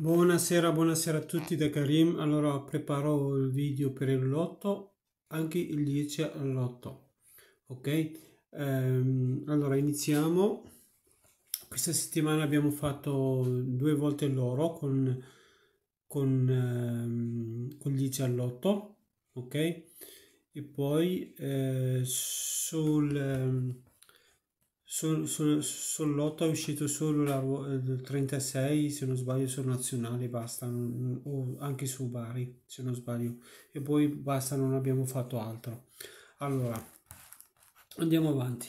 Buonasera, buonasera a tutti da Karim. Allora preparo il video per il lotto, anche il 10 al lotto. Ok? Ehm, allora iniziamo. Questa settimana abbiamo fatto due volte l'oro con, con, ehm, con il 10 al lotto. Ok? E poi eh, sul ehm, Sol, sol, sull'otto è uscito solo la, eh, il 36 se non sbaglio sul nazionale basta non, o anche su Bari se non sbaglio e poi basta non abbiamo fatto altro allora andiamo avanti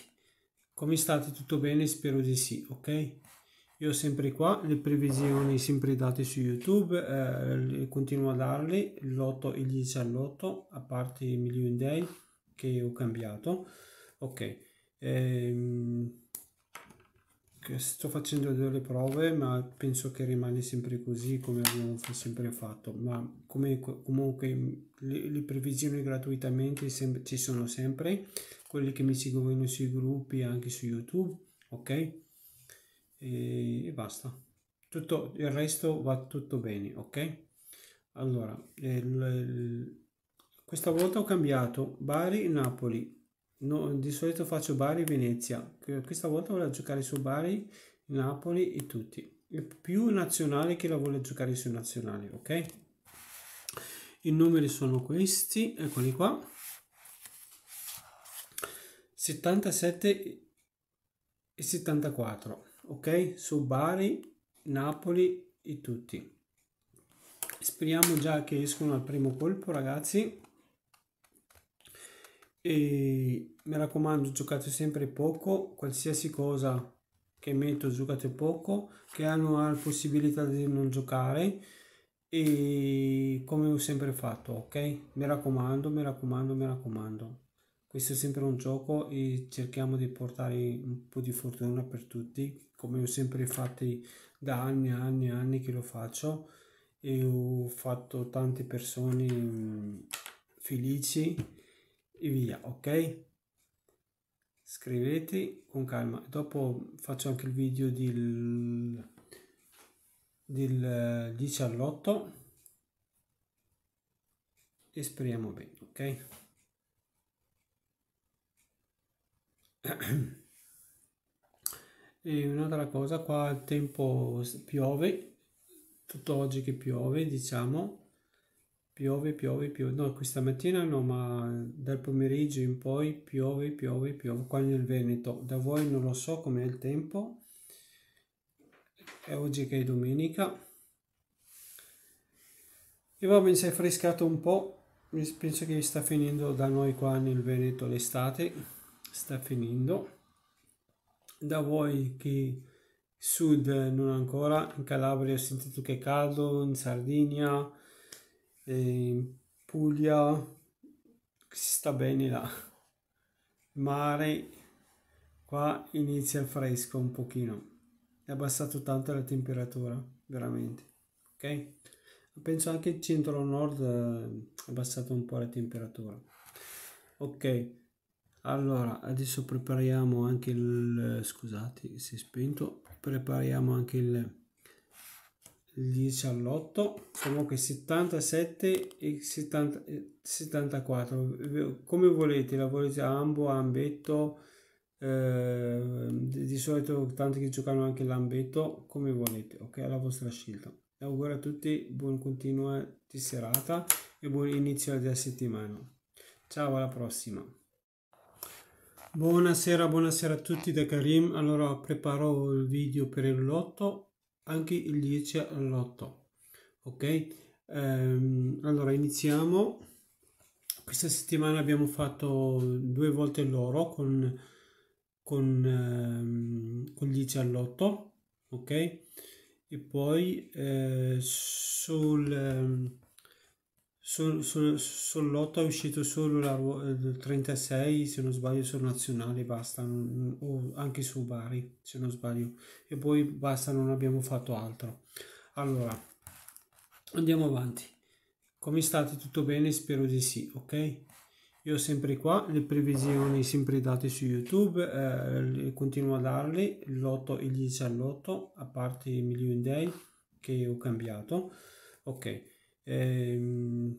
come state tutto bene spero di sì ok io sempre qua le previsioni sempre date su youtube eh, continuo a darle lotto e il 18 a parte il million day che ho cambiato ok ehm, sto facendo delle prove ma penso che rimane sempre così come abbiamo sempre fatto ma come, comunque mm, le, le, previsioni gratuitamente sem- ci sono sempre quelli che mi seguono sui gruppi anche su youtube ok e, e basta tutto il resto va tutto bene ok allora il, il, questa volta ho cambiato Bari Napoli no, di solito faccio Bari e Venezia, questa volta voglio giocare su Bari, Napoli e tutti. E più nazionale che la voglio giocare su nazionale, ok? I numeri sono questi, eccoli qua. 77 e 74, ok? Su Bari, Napoli e tutti. Speriamo già che escono al primo colpo, ragazzi e mi raccomando giocate sempre poco qualsiasi cosa che metto giocate poco che hanno la possibilità di non giocare e come ho sempre fatto ok mi raccomando mi raccomando mi raccomando questo è sempre un gioco e cerchiamo di portare un po' di fortuna per tutti come ho sempre fatto da anni e anni e anni che lo faccio e ho fatto tante persone mm, felici e via, ok? Scrivete con calma. Dopo faccio anche il video del, del 10 eh, all'8 e speriamo bene, ok? E un'altra cosa, qua il tempo piove, tutto oggi che piove, diciamo, Piove, piove, piove. No, questa mattina no, ma dal pomeriggio in poi piove, piove, piove. Qua nel Veneto, da voi non lo so com'è il tempo. È oggi che è domenica. E va bene, si è frescato un po'. Penso che sta finendo da noi qua nel Veneto l'estate. Sta finendo. Da voi che sud non ancora, in Calabria ho sentito che è caldo, in Sardegna in Puglia si sta bene là, mare, qua inizia il fresco un pochino, è abbassato tanto la temperatura, veramente, ok? Penso anche il centro-nord eh, è abbassato un po' la temperatura. Ok, allora adesso prepariamo anche il... scusate si è spento, prepariamo anche il 18 comunque 77 e 70, 74 eh, come volete la volete ambo ambetto eh, di solito tanti che giocano anche l'ambetto come volete ok la vostra scelta auguro a tutti buon continuo di serata e buon inizio della settimana ciao alla prossima buonasera buonasera a tutti da Karim allora preparo il video per il lotto anche il 10 all'8 ok ehm, allora iniziamo questa settimana abbiamo fatto due volte l'oro con con, ehm, con il 10 all'8 ok e poi eh, sul ehm, sul, sul, sull'otto è uscito solo la, il eh, 36 se non sbaglio sul nazionale basta non, o anche su Bari se non sbaglio e poi basta non abbiamo fatto altro allora andiamo avanti come state tutto bene spero di sì ok io sempre qua le previsioni sempre date su youtube eh, continuo a darle l'8 e il 10 a parte il million day che ho cambiato ok ehm,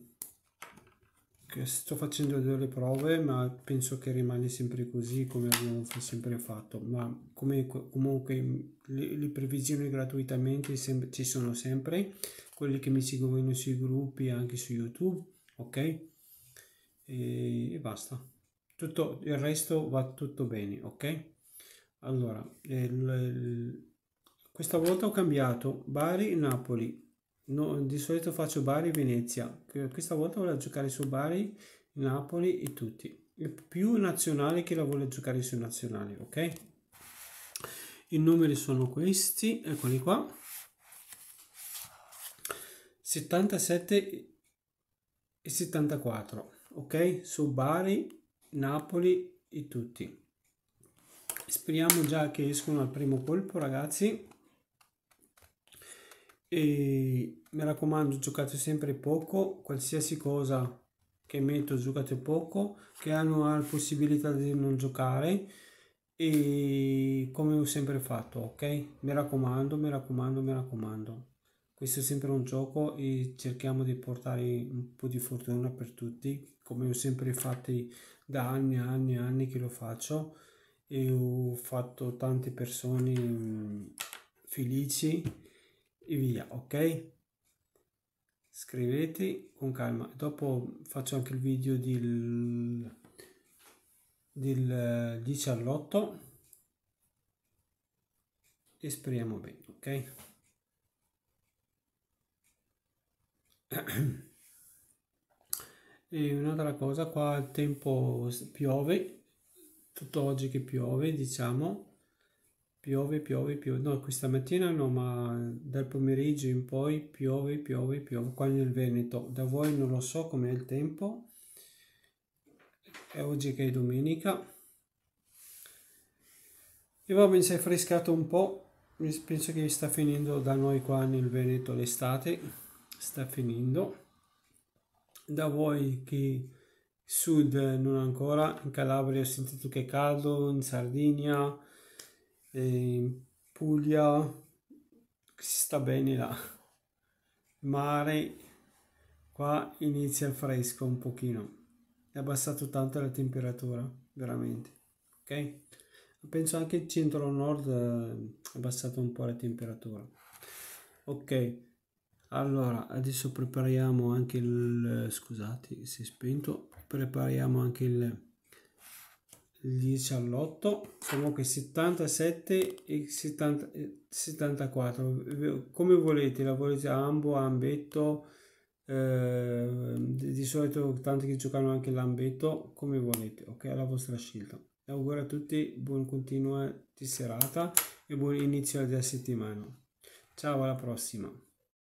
sto facendo delle prove ma penso che rimane sempre così come abbiamo sempre fatto ma come, comunque mm, le, le, previsioni gratuitamente ci sono sempre quelli che mi seguono sui gruppi anche su youtube ok e, e basta tutto il resto va tutto bene ok allora il, il, questa volta ho cambiato Bari Napoli no, di solito faccio Bari e Venezia, questa volta voglio giocare su Bari, Napoli e tutti. E più nazionale che la voglio giocare su nazionale, ok? I numeri sono questi, eccoli qua. 77 e 74, ok? Su Bari, Napoli e tutti. Speriamo già che escono al primo colpo, ragazzi e mi raccomando giocate sempre poco qualsiasi cosa che metto giocate poco che hanno la possibilità di non giocare e come ho sempre fatto ok mi raccomando mi raccomando mi raccomando questo è sempre un gioco e cerchiamo di portare un po' di fortuna per tutti come ho sempre fatto da anni e anni e anni che lo faccio e ho fatto tante persone mm, felici e via ok scrivete con calma dopo faccio anche il video del, del 10 eh, all'8 e speriamo bene ok e un'altra cosa qua il tempo piove tutto oggi che piove diciamo Piove, piove, piove. No, questa mattina no, ma dal pomeriggio in poi piove, piove, piove. Qua nel Veneto, da voi non lo so com'è il tempo. È oggi che è domenica. E va bene, si è frescato un po'. Penso che sta finendo da noi qua nel Veneto l'estate. Sta finendo. Da voi che sud non ancora, in Calabria ho sentito che è caldo, in Sardegna eh, Puglia, si sta bene là, mare, qua inizia il fresco un pochino, è abbassato tanto la temperatura, veramente, ok? Penso anche il centro-nord eh, è abbassato un po' la temperatura. Ok, allora adesso prepariamo anche il... scusate si è spento, prepariamo anche il 10 all'8 comunque 77 e 70, 74 eh, come volete la volete ambo ambetto eh, di solito tanti che giocano anche l'ambetto come volete ok la vostra scelta auguro a tutti buon continuo di serata e buon inizio della settimana ciao alla prossima